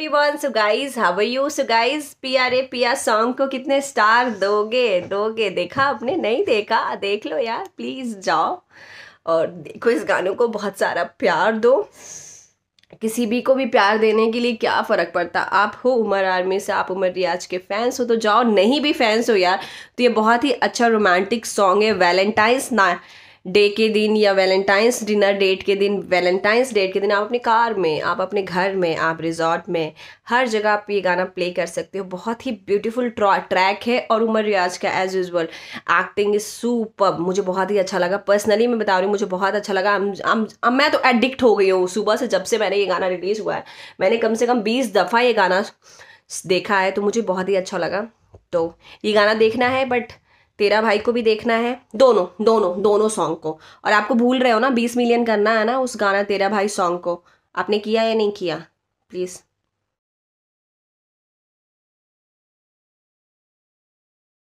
everyone so guys how are you so guys पीआरए Piya song को कितने स्टार दोगे दोगे देखा आपने नहीं देखा देख लो यार प्लीज़ जाओ और देखो इस गानों को बहुत सारा प्यार दो किसी भी को भी प्यार देने के लिए क्या फ़र्क पड़ता आप हो उमर आर्मी से आप उमर रियाज के फैंस हो तो जाओ नहीं भी फैंस हो यार तो ये बहुत ही अच्छा रोमांटिक सॉन्ग है वैलेंटाइंस ना डे के दिन या वैलेंटाइंस डिनर डेट के दिन वैलेंटाइंस डेट के दिन आप अपनी कार में आप अपने घर में आप रिजॉर्ट में हर जगह आप ये गाना प्ले कर सकते हो बहुत ही ब्यूटीफुल ट्रैक है और उमर रियाज का as usual acting is super मुझे बहुत ही अच्छा लगा पर्सनली मैं बता रही हूँ मुझे बहुत अच्छा लगा अब मैं तो एडिक्ट हो गई हूँ सुबह से जब से मैंने ये गाना रिलीज़ हुआ है मैंने कम से कम बीस दफ़ा ये गाना देखा है तो मुझे बहुत ही अच्छा लगा तो ये गाना देखना है बट तेरा भाई को भी देखना है दोनों दोनों दोनों सॉन्ग को और आपको भूल रहे हो ना बीस मिलियन करना है ना उस गाना तेरा भाई सॉन्ग को आपने किया या नहीं किया प्लीज़